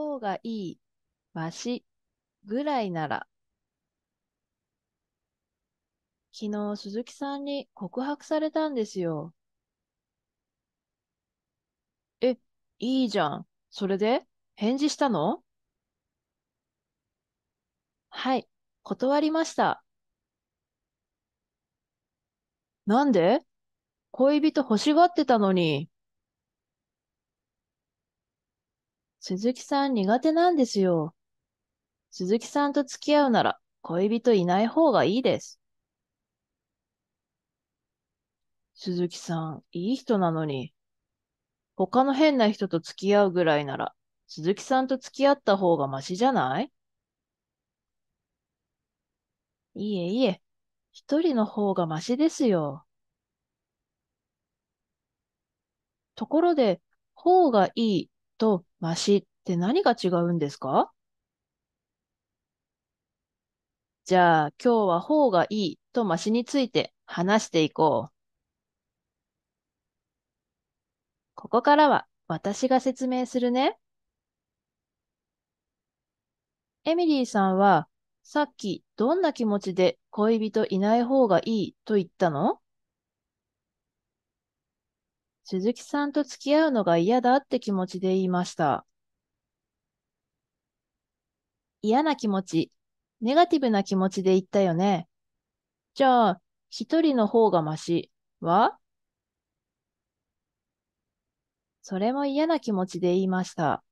方がいいわしぐらいなら、昨日鈴木さんに告白されたんですよ。え、いいじゃん。それで返事したのはい、断りました。なんで恋人欲しがってたのに。鈴木さん苦手なんですよ。鈴木さんと付き合うなら恋人いない方がいいです。鈴木さん、いい人なのに。他の変な人と付き合うぐらいなら、鈴木さんと付き合った方がマシじゃないいえいえ、一人の方がマシですよ。ところで、方がいいとマシって何が違うんですかじゃあ今日は方がいいとマシについて話していこう。ここからは私が説明するね。エミリーさんはさっきどんな気持ちで恋人いない方がいいと言ったの鈴木さんと付き合うのが嫌だって気持ちで言いました。嫌な気持ち、ネガティブな気持ちで言ったよね。じゃあ、一人の方がましはそれも嫌な気持ちで言いました。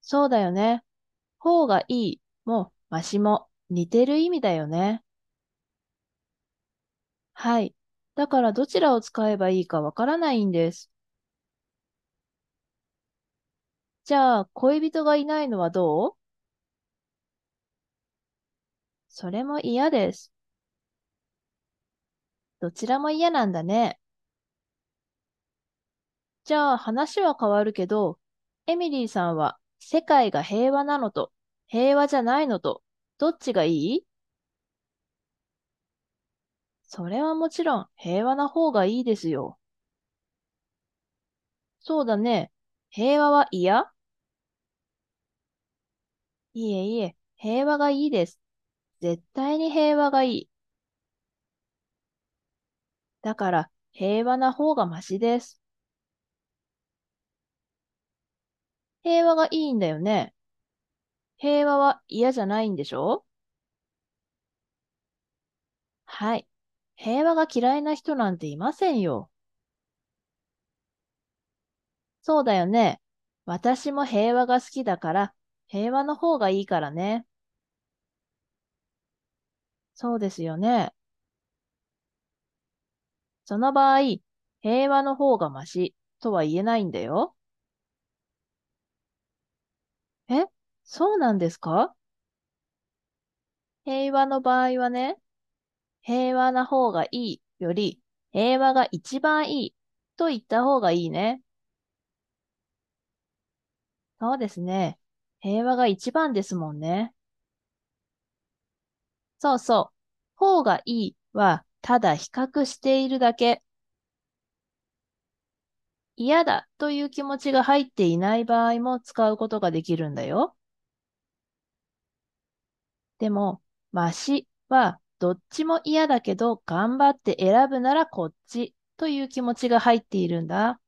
そうだよね。方がいいもましも似てる意味だよね。はい。だからどちらを使えばいいかわからないんです。じゃあ、恋人がいないのはどうそれも嫌です。どちらも嫌なんだね。じゃあ話は変わるけど、エミリーさんは世界が平和なのと平和じゃないのとどっちがいいそれはもちろん平和な方がいいですよ。そうだね。平和は嫌いえいえ、平和がいいです。絶対に平和がいい。だから平和な方がましです。平和がいいんだよね。平和は嫌じゃないんでしょはい。平和が嫌いな人なんていませんよ。そうだよね。私も平和が好きだから、平和の方がいいからね。そうですよね。その場合、平和の方がましとは言えないんだよ。え、そうなんですか平和の場合はね、平和な方がいいより、平和が一番いいと言った方がいいね。そうですね。平和が一番ですもんね。そうそう。方がいいは、ただ比較しているだけ。嫌だという気持ちが入っていない場合も使うことができるんだよ。でも、ましはどっちも嫌だけど、頑張って選ぶならこっちという気持ちが入っているんだ。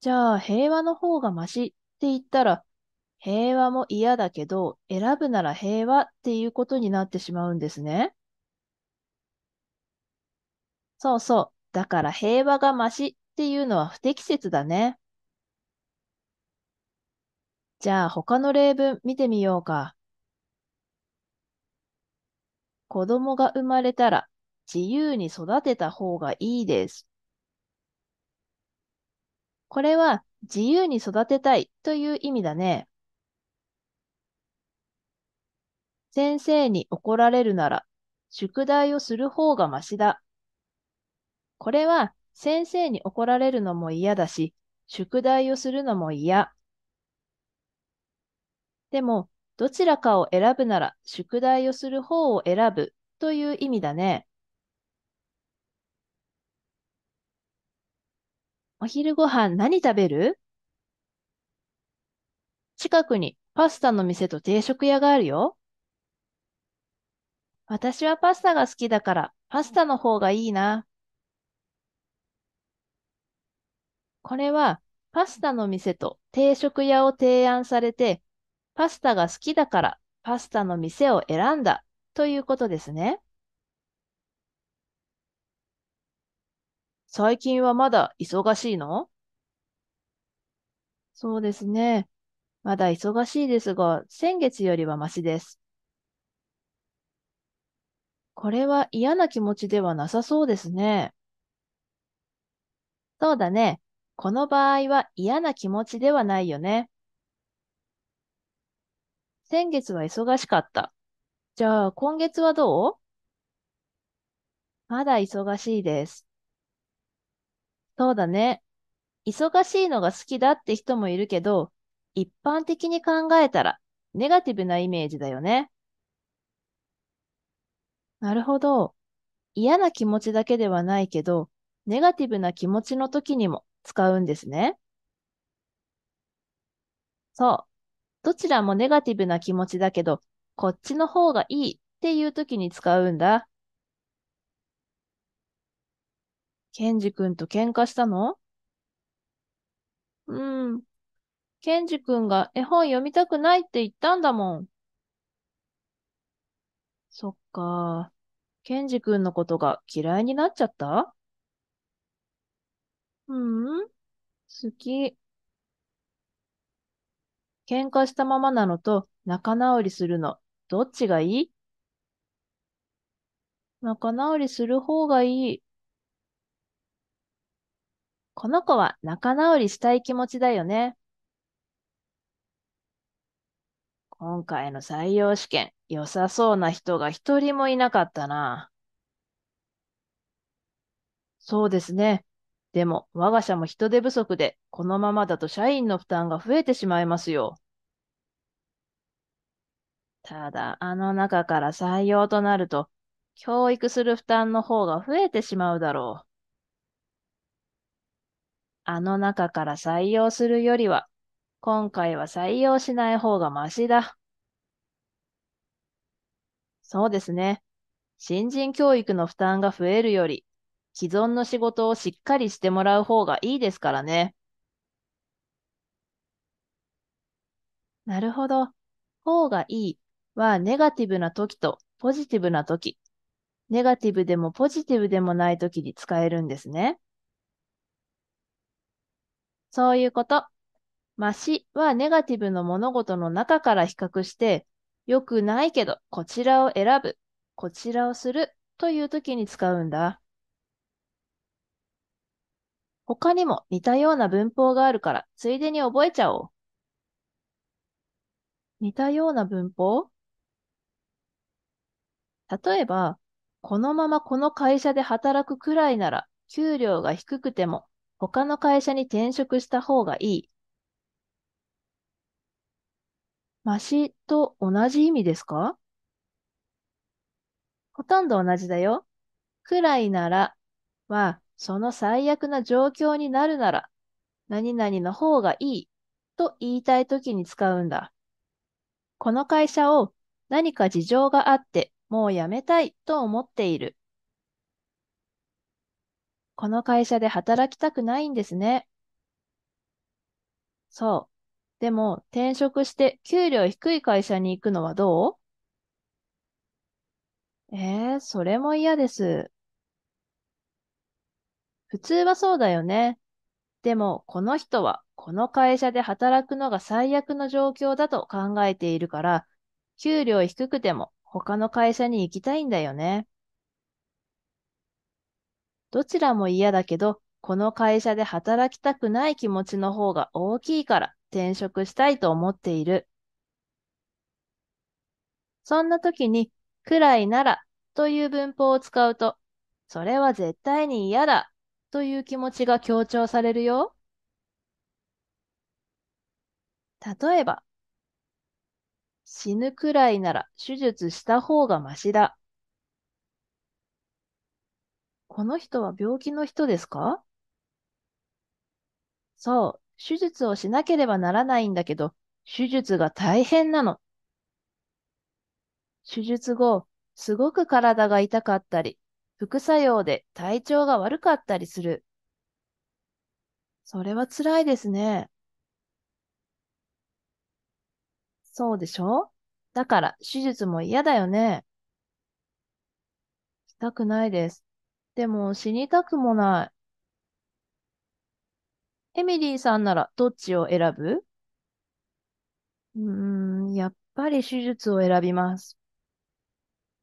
じゃあ、平和の方がましって言ったら、平和も嫌だけど、選ぶなら平和っていうことになってしまうんですね。そうそう。だから平和がましっていうのは不適切だね。じゃあ他の例文見てみようか。子供が生まれたら自由に育てた方がいいです。これは自由に育てたいという意味だね。先生に怒られるなら宿題をする方がましだ。これは先生に怒られるのも嫌だし、宿題をするのも嫌。でもどちらかを選ぶなら、宿題をする方を選ぶという意味だね。お昼ご飯何食べる近くにパスタの店と定食屋があるよ。私はパスタが好きだからパスタの方がいいな。これはパスタの店と定食屋を提案されてパスタが好きだから、パスタの店を選んだということですね。最近はまだ忙しいのそうですね。まだ忙しいですが、先月よりはマシです。これは嫌な気持ちではなさそうですね。そうだね。この場合は嫌な気持ちではないよね。先月は忙しかった。じゃあ、今月はどうまだ忙しいです。そうだね。忙しいのが好きだって人もいるけど、一般的に考えたら、ネガティブなイメージだよね。なるほど。嫌な気持ちだけではないけど、ネガティブな気持ちの時にも使うんですね。そう。どちらもネガティブな気持ちだけど、こっちの方がいいっていう時に使うんだ。ケンジ君と喧嘩したのうん。ケンジ君が絵本読みたくないって言ったんだもん。そっか。ケンジ君のことが嫌いになっちゃったうん、好き。喧嘩したままなのと仲直りするの、どっちがいい仲直りする方がいい。この子は仲直りしたい気持ちだよね。今回の採用試験、良さそうな人が一人もいなかったな。そうですね。でも、我が社も人手不足で、このままだと社員の負担が増えてしまいますよ。ただ、あの中から採用となると、教育する負担の方が増えてしまうだろう。あの中から採用するよりは、今回は採用しない方がましだ。そうですね。新人教育の負担が増えるより、既存の仕事をしっかりしてもらう方がいいですからね。なるほど。方がいいはネガティブな時とポジティブな時。ネガティブでもポジティブでもない時に使えるんですね。そういうこと。ましはネガティブの物事の中から比較して、良くないけど、こちらを選ぶ、こちらをするという時に使うんだ。他にも似たような文法があるから、ついでに覚えちゃおう。似たような文法例えば、このままこの会社で働くくらいなら、給料が低くても他の会社に転職した方がいい。ましと同じ意味ですかほとんど同じだよ。くらいならは、その最悪な状況になるなら、何々の方がいいと言いたいときに使うんだ。この会社を何か事情があってもう辞めたいと思っている。この会社で働きたくないんですね。そう。でも転職して給料低い会社に行くのはどうええー、それも嫌です。普通はそうだよね。でも、この人はこの会社で働くのが最悪の状況だと考えているから、給料低くても他の会社に行きたいんだよね。どちらも嫌だけど、この会社で働きたくない気持ちの方が大きいから転職したいと思っている。そんな時に、くらいならという文法を使うと、それは絶対に嫌だという気持ちが強調されるよ。例えば、死ぬくらいなら手術した方がましだ。この人は病気の人ですかそう、手術をしなければならないんだけど、手術が大変なの。手術後、すごく体が痛かったり、副作用で体調が悪かったりする。それは辛いですね。そうでしょだから手術も嫌だよね。したくないです。でも死にたくもない。エミリーさんならどっちを選ぶうーん、やっぱり手術を選びます。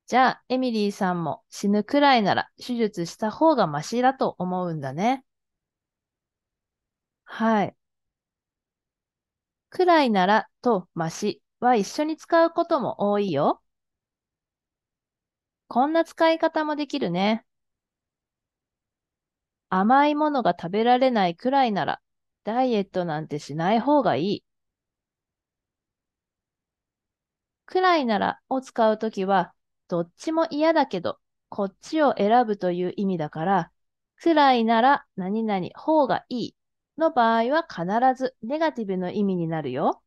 じゃあ、エミリーさんも死ぬくらいなら手術した方がマシだと思うんだね。はい。くらいならとマシは一緒に使うことも多いよ。こんな使い方もできるね。甘いものが食べられないくらいなら、ダイエットなんてしない方がいい。くらいならを使うときは、どっちも嫌だけど、こっちを選ぶという意味だから、暗いなら何々方がいいの場合は必ずネガティブの意味になるよ。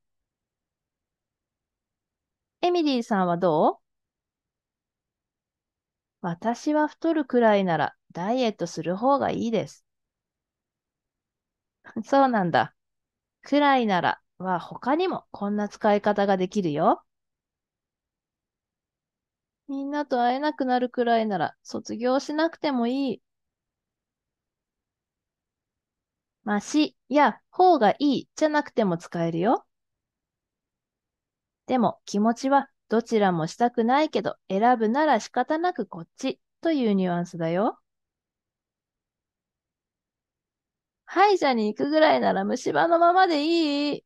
エミリーさんはどう私は太るくらいならダイエットする方がいいです。そうなんだ。くらいならは他にもこんな使い方ができるよ。みんなと会えなくなるくらいなら、卒業しなくてもいい。ましや、方がいいじゃなくても使えるよ。でも、気持ちはどちらもしたくないけど、選ぶなら仕方なくこっちというニュアンスだよ。歯医者に行くぐらいなら虫歯のままでいい。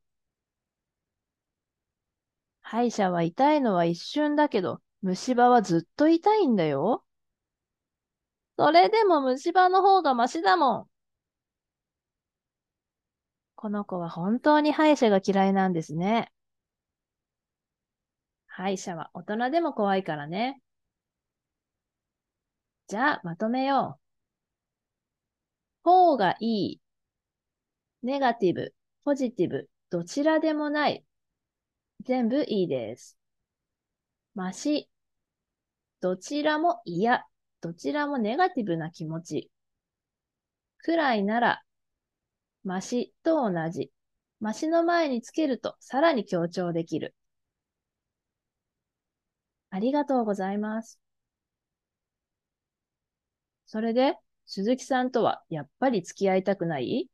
歯医者は痛いのは一瞬だけど、虫歯はずっと痛いんだよ。それでも虫歯の方がマシだもん。この子は本当に歯医者が嫌いなんですね。歯医者は大人でも怖いからね。じゃあ、まとめよう。方がいい。ネガティブ、ポジティブ、どちらでもない。全部いいです。マシどちらも嫌、どちらもネガティブな気持ちくらいなら、ましと同じ。ましの前につけるとさらに強調できる。ありがとうございます。それで、鈴木さんとはやっぱり付き合いたくない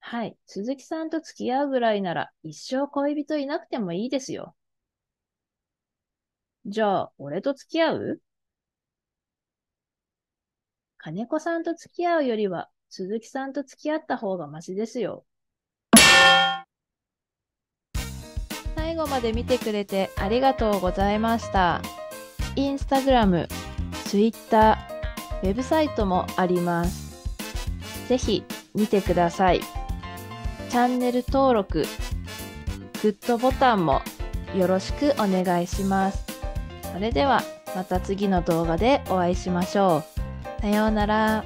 はい。鈴木さんと付き合うぐらいなら一生恋人いなくてもいいですよ。じゃあ、俺と付き合う金子さんと付き合うよりは、鈴木さんと付き合った方がマシですよ。最後まで見てくれてありがとうございました。インスタグラム、ツイッター、ウェブサイトもあります。ぜひ見てください。チャンネル登録、グッドボタンもよろしくお願いします。それではまた次の動画でお会いしましょう。さようなら。